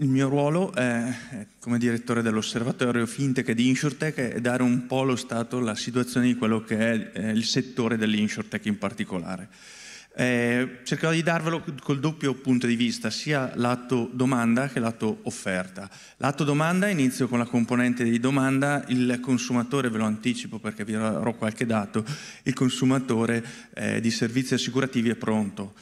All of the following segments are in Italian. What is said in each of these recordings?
il mio ruolo è, come direttore dell'osservatorio Fintech di InsurTech è dare un po' lo Stato la situazione di quello che è il settore dell'InsurTech in particolare. Eh, cercherò di darvelo col doppio punto di vista, sia lato domanda che lato offerta. Lato domanda, inizio con la componente di domanda, il consumatore, ve lo anticipo perché vi darò qualche dato, il consumatore eh, di servizi assicurativi è pronto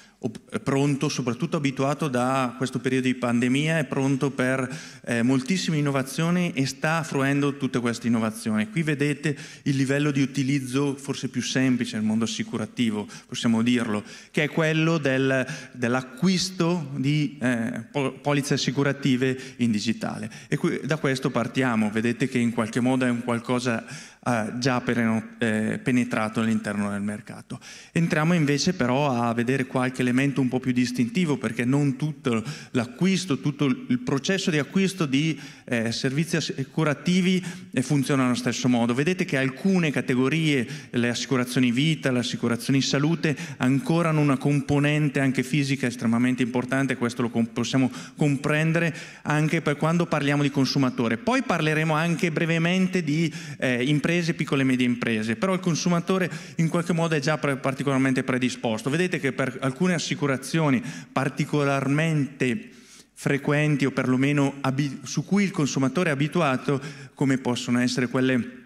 pronto, soprattutto abituato da questo periodo di pandemia, è pronto per eh, moltissime innovazioni e sta fruendo tutte queste innovazioni. Qui vedete il livello di utilizzo forse più semplice nel mondo assicurativo, possiamo dirlo, che è quello del, dell'acquisto di eh, polizze assicurative in digitale. E qui, da questo partiamo, vedete che in qualche modo è un qualcosa ha eh, già eh, penetrato all'interno del mercato. Entriamo invece però a vedere qualche elemento un po' più distintivo perché non tutto l'acquisto, tutto il processo di acquisto di eh, servizi assicurativi eh, funziona allo stesso modo. Vedete che alcune categorie, le assicurazioni vita, le assicurazioni salute, ancora hanno una componente anche fisica estremamente importante, questo lo possiamo comprendere anche per quando parliamo di consumatore. Poi parleremo anche brevemente di eh, imprese imprese, piccole e medie imprese, però il consumatore in qualche modo è già pre particolarmente predisposto. Vedete che per alcune assicurazioni particolarmente frequenti o perlomeno su cui il consumatore è abituato, come possono essere quelle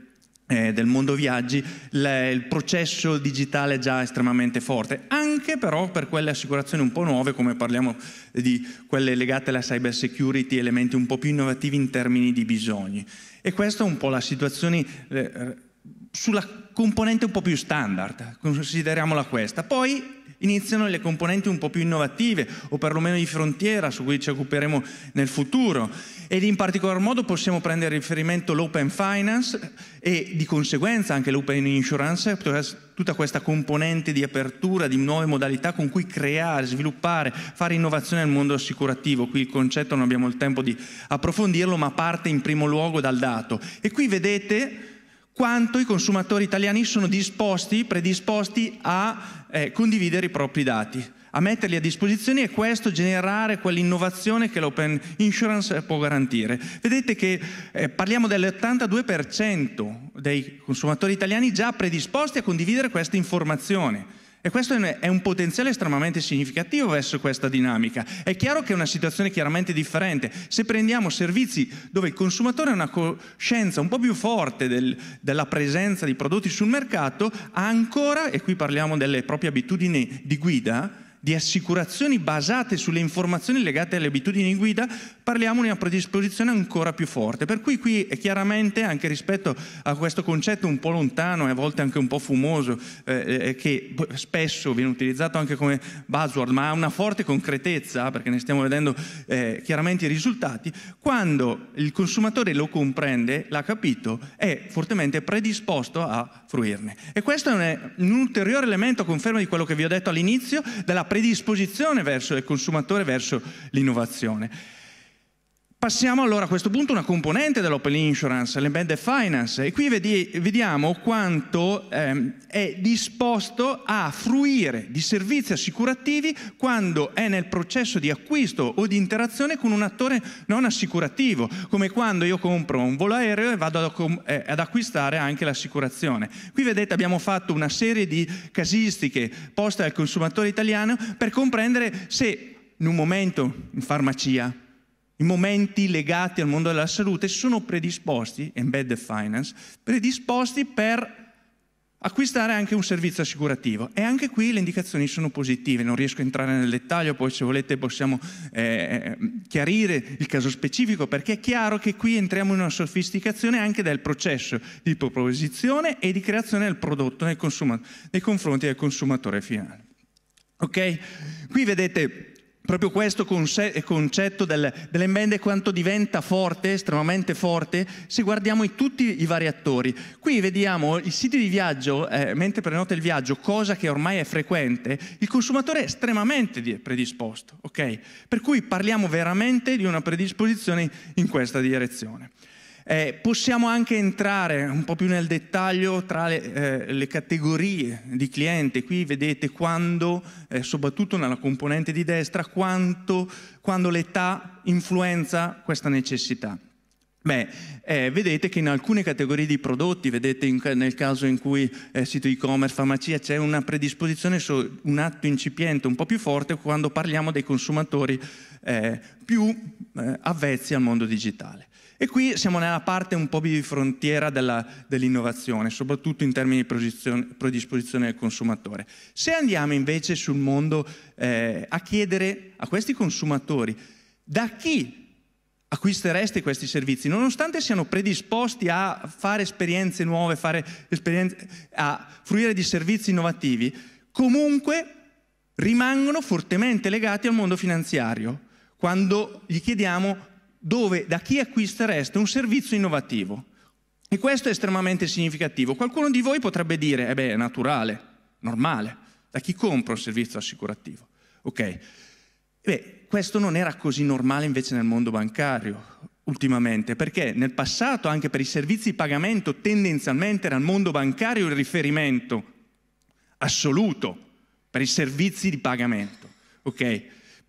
eh, del mondo viaggi, il processo digitale è già estremamente forte, anche però per quelle assicurazioni un po' nuove, come parliamo di quelle legate alla cyber security, elementi un po' più innovativi in termini di bisogni. E questa è un po' la situazione eh, eh, sulla componente un po' più standard, consideriamola questa. Poi iniziano le componenti un po' più innovative o perlomeno di frontiera su cui ci occuperemo nel futuro ed in particolar modo possiamo prendere riferimento l'open finance e di conseguenza anche l'open insurance, tutta questa componente di apertura di nuove modalità con cui creare, sviluppare, fare innovazione nel mondo assicurativo. Qui il concetto non abbiamo il tempo di approfondirlo, ma parte in primo luogo dal dato. E qui vedete quanto i consumatori italiani sono disposti, predisposti a eh, condividere i propri dati, a metterli a disposizione e questo generare quell'innovazione che l'open insurance può garantire. Vedete che eh, parliamo dell'82% dei consumatori italiani già predisposti a condividere queste informazioni. E questo è un potenziale estremamente significativo verso questa dinamica. È chiaro che è una situazione chiaramente differente. Se prendiamo servizi dove il consumatore ha una coscienza un po' più forte del, della presenza di prodotti sul mercato, ha ancora, e qui parliamo delle proprie abitudini di guida, di assicurazioni basate sulle informazioni legate alle abitudini guida, parliamo di una predisposizione ancora più forte. Per cui qui è chiaramente, anche rispetto a questo concetto un po' lontano e a volte anche un po' fumoso, eh, eh che spesso viene utilizzato anche come buzzword, ma ha una forte concretezza, perché ne stiamo vedendo eh, chiaramente i risultati, quando il consumatore lo comprende, l'ha capito, è fortemente predisposto a fruirne. E questo è un, un ulteriore elemento a conferma di quello che vi ho detto all'inizio, della predisposizione verso il consumatore, verso l'innovazione. Passiamo allora a questo punto a una componente dell'open insurance, l'embedded finance, e qui vedi, vediamo quanto ehm, è disposto a fruire di servizi assicurativi quando è nel processo di acquisto o di interazione con un attore non assicurativo, come quando io compro un volo aereo e vado ad, eh, ad acquistare anche l'assicurazione. Qui vedete abbiamo fatto una serie di casistiche poste al consumatore italiano per comprendere se in un momento in farmacia i momenti legati al mondo della salute sono predisposti, embedded finance, predisposti per acquistare anche un servizio assicurativo. E anche qui le indicazioni sono positive, non riesco a entrare nel dettaglio, poi se volete possiamo eh, eh chiarire il caso specifico, perché è chiaro che qui entriamo in una sofisticazione anche del processo di proposizione e di creazione del prodotto nei, consuma- nei confronti del consumatore finale. Ok? Qui vedete proprio questo concetto del, dell'embed quanto diventa forte, estremamente forte, se guardiamo i, tutti i vari attori. Qui vediamo i siti di viaggio, eh, mentre prenota il viaggio, cosa che ormai è frequente, il consumatore è estremamente predisposto, ok? Per cui parliamo veramente di una predisposizione in questa direzione. Eh, possiamo anche entrare un po' più nel dettaglio tra le, eh, le categorie di cliente. Qui vedete quando, eh, soprattutto nella componente di destra, quanto, quando l'età influenza questa necessità. Beh, eh, vedete che in alcune categorie di prodotti, vedete in, nel caso in cui eh, sito e-commerce, farmacia, c'è una predisposizione su un atto incipiente un po' più forte quando parliamo dei consumatori eh, più eh, avvezzi al mondo digitale. E qui siamo nella parte un po' di frontiera dell'innovazione, soprattutto in termini di predisposizione del consumatore. Se andiamo invece sul mondo eh, a chiedere a questi consumatori da chi acquistereste questi servizi, nonostante siano predisposti a fare esperienze nuove, fare esperienze, a fruire di servizi innovativi, comunque rimangono fortemente legati al mondo finanziario. Quando gli chiediamo dove da chi acquistereste un servizio innovativo. E questo è estremamente significativo. Qualcuno di voi potrebbe dire, eh beh, è naturale, normale, da chi compra un servizio assicurativo. Ok? Eh beh, questo non era così normale invece nel mondo bancario ultimamente, perché nel passato anche per i servizi di pagamento tendenzialmente era il mondo bancario il riferimento assoluto per i servizi di pagamento. Ok?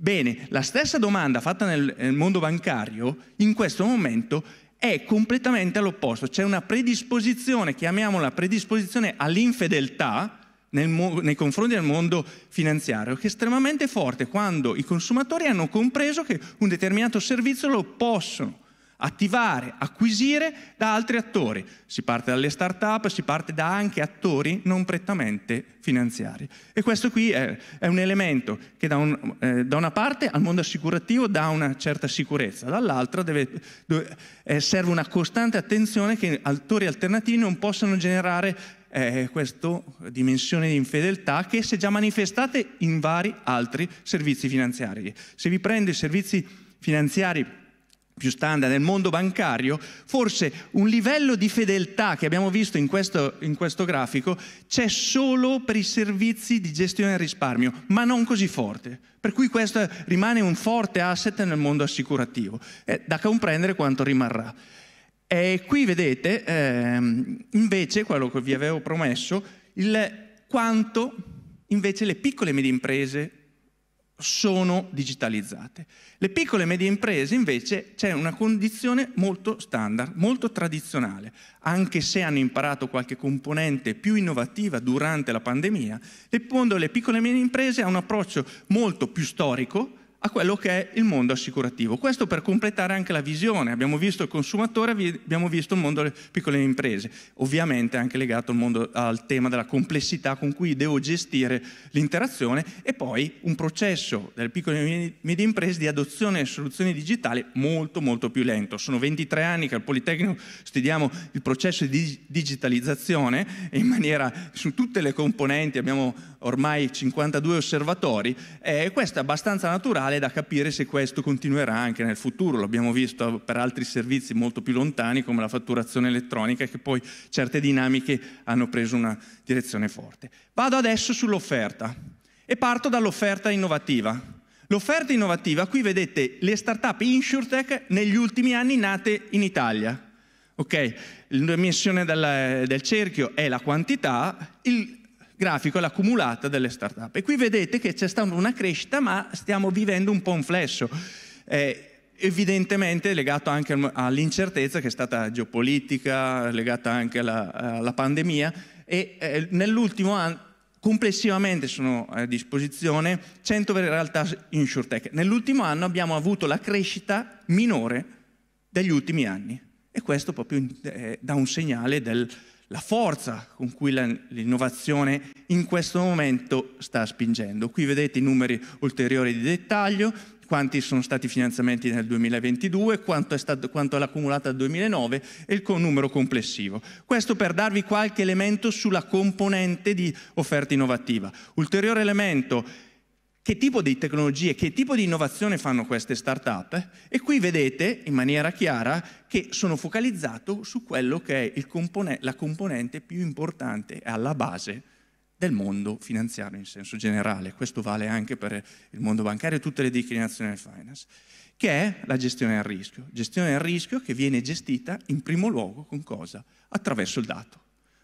Bene, la stessa domanda fatta nel, nel mondo bancario in questo momento è completamente all'opposto, c'è una predisposizione, chiamiamola predisposizione all'infedeltà, nel, nei confronti del mondo finanziario, che è estremamente forte quando i consumatori hanno compreso che un determinato servizio lo possono attivare, acquisire da altri attori. Si parte dalle start-up, si parte da anche attori non prettamente finanziari. E questo qui è, è un elemento che da, un, eh, da, una parte al mondo assicurativo dà una certa sicurezza, dall'altra deve, dove, eh, serve una costante attenzione che attori alternativi non possano generare eh, questa dimensione di infedeltà che si è già manifestata in vari altri servizi finanziari. Se vi prendo i servizi finanziari più standard nel mondo bancario, forse un livello di fedeltà che abbiamo visto in questo, in questo grafico c'è solo per i servizi di gestione del risparmio, ma non così forte. Per cui questo rimane un forte asset nel mondo assicurativo, è eh, da comprendere quanto rimarrà. E qui vedete ehm, invece quello che vi avevo promesso, il quanto invece le piccole e medie imprese sono digitalizzate. Le piccole e medie imprese invece c'è una condizione molto standard, molto tradizionale, anche se hanno imparato qualche componente più innovativa durante la pandemia, le, le piccole e medie imprese hanno un approccio molto più storico, a quello che è il mondo assicurativo. Questo per completare anche la visione. Abbiamo visto il consumatore, abbiamo visto il mondo delle piccole imprese, ovviamente anche legato al, mondo, al tema della complessità con cui devo gestire l'interazione e poi un processo delle piccole e medie imprese di adozione di soluzioni digitali molto molto più lento. Sono 23 anni che al Politecnico studiamo il processo di digitalizzazione in maniera su tutte le componenti, abbiamo ormai 52 osservatori e questo è abbastanza naturale tale da capire se questo continuerà anche nel futuro. L'abbiamo visto per altri servizi molto più lontani come la fatturazione elettronica che poi certe dinamiche hanno preso una direzione forte. Vado adesso sull'offerta e parto dall'offerta innovativa. L'offerta innovativa, qui vedete le start-up InsurTech negli ultimi anni nate in Italia. Ok, la del, del cerchio è la quantità, il grafico è l'accumulata delle start-up. E qui vedete che c'è stata una crescita, ma stiamo vivendo un po' un flesso. Eh, evidentemente legato anche all'incertezza che è stata geopolitica, legata anche alla, alla pandemia e eh, nell'ultimo anno complessivamente sono a disposizione 100 realtà insurtech. Nell'ultimo anno abbiamo avuto la crescita minore degli ultimi anni e questo proprio eh, dà un segnale del, la forza con cui l'innovazione in questo momento sta spingendo. Qui vedete i numeri ulteriori di dettaglio, quanti sono stati i finanziamenti nel 2022, quanto è, stato, quanto l'accumulata nel 2009 e il numero complessivo. Questo per darvi qualche elemento sulla componente di offerta innovativa. Ulteriore elemento che tipo di tecnologie, che tipo di innovazione fanno queste start-up e qui vedete in maniera chiara che sono focalizzato su quello che è componen- la componente più importante alla base del mondo finanziario in senso generale, questo vale anche per il mondo bancario e tutte le declinazioni del finance, che è la gestione del rischio. Gestione del rischio che viene gestita in primo luogo con cosa? Attraverso il dato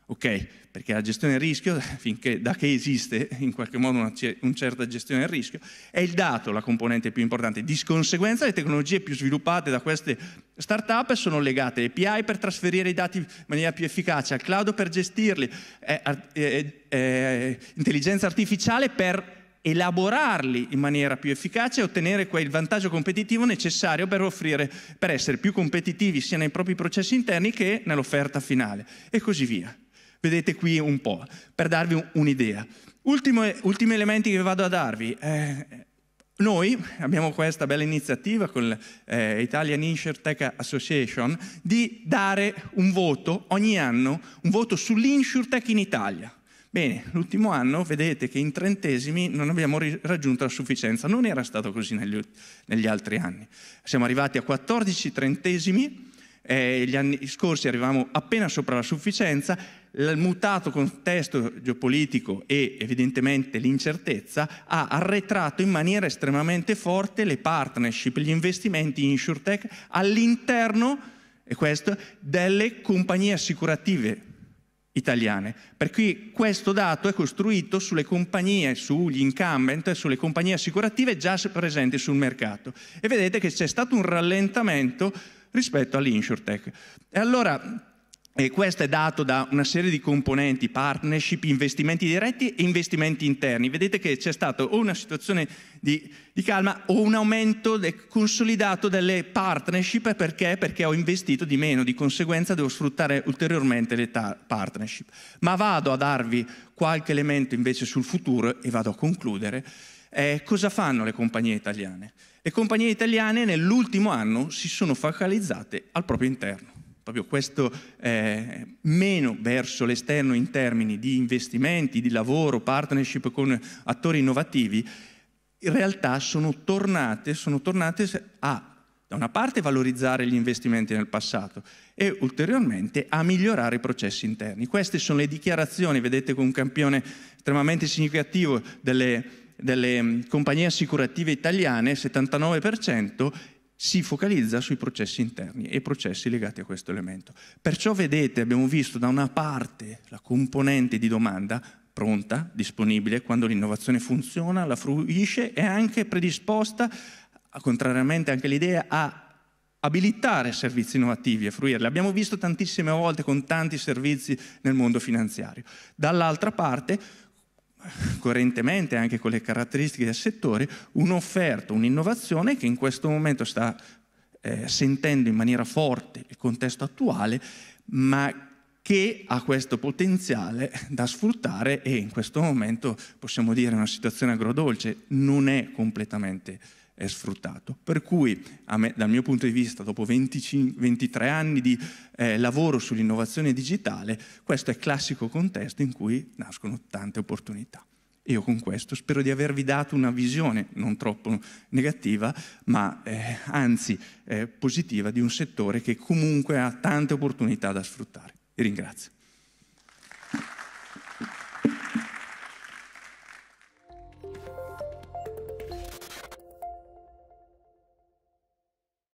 ok? Perché la gestione del rischio, finché, da che esiste in qualche modo una, una, certa gestione del rischio, è il dato la componente più importante. Di conseguenza le tecnologie più sviluppate da queste start-up sono legate alle API per trasferire i dati in maniera più efficace, al cloud per gestirli, eh, eh, eh, eh, intelligenza artificiale per elaborarli in maniera più efficace e ottenere quel vantaggio competitivo necessario per, offrire, per essere più competitivi sia nei propri processi interni che nell'offerta finale e così via. Vedete qui un po', per darvi un'idea. Ultimo, ultimi elementi che vado a darvi. Eh, noi abbiamo questa bella iniziativa con l'Italian eh, InsurTech Association di dare un voto ogni anno, un voto sull'InsurTech in Italia. Bene, l'ultimo anno vedete che in trentesimi non abbiamo raggiunto la sufficienza, non era stato così negli, negli altri anni. Siamo arrivati a 14 trentesimi, eh, gli anni scorsi arrivavamo appena sopra la sufficienza, il mutato contesto geopolitico e evidentemente l'incertezza ha arretrato in maniera estremamente forte le partnership, gli investimenti in insurtech all'interno questo, delle compagnie assicurative italiane. Per cui questo dato è costruito sulle compagnie, sugli incumbent, sulle compagnie assicurative già presenti sul mercato. E vedete che c'è stato un rallentamento rispetto all'insurtech. E allora e questo è dato da una serie di componenti, partnership, investimenti diretti e investimenti interni. Vedete che c'è stata o una situazione di, di calma o un aumento de, consolidato delle partnership perché? perché? ho investito di meno, di conseguenza devo sfruttare ulteriormente le tar- partnership. Ma vado a darvi qualche elemento invece sul futuro e vado a concludere. Eh, cosa fanno le compagnie italiane? Le compagnie italiane nell'ultimo anno si sono focalizzate al proprio interno proprio questo eh, meno verso l'esterno in termini di investimenti, di lavoro, partnership con attori innovativi, in realtà sono tornate, sono tornate a da una parte valorizzare gli investimenti nel passato e ulteriormente a migliorare i processi interni. Queste sono le dichiarazioni, vedete con un campione estremamente significativo delle, delle mm, compagnie assicurative italiane, 79%, si focalizza sui processi interni e i processi legati a questo elemento. Perciò vedete, abbiamo visto da una parte la componente di domanda pronta, disponibile, quando l'innovazione funziona, la fruisce, e anche predisposta, contrariamente anche all'idea, a abilitare servizi innovativi e fruirli. L'abbiamo visto tantissime volte con tanti servizi nel mondo finanziario. Dall'altra parte, coerentemente anche con le caratteristiche del settore, un'offerta, un'innovazione che in questo momento sta eh, sentendo in maniera forte il contesto attuale, ma che ha questo potenziale da sfruttare e in questo momento possiamo dire una situazione agrodolce non è completamente è sfruttato. Per cui, me, dal mio punto di vista, dopo 25, 23 anni di eh, lavoro sull'innovazione digitale, questo è il classico contesto in cui nascono tante opportunità. Io con questo spero di avervi dato una visione non troppo negativa, ma eh, anzi eh, positiva di un settore che comunque ha tante opportunità da sfruttare. Vi ringrazio.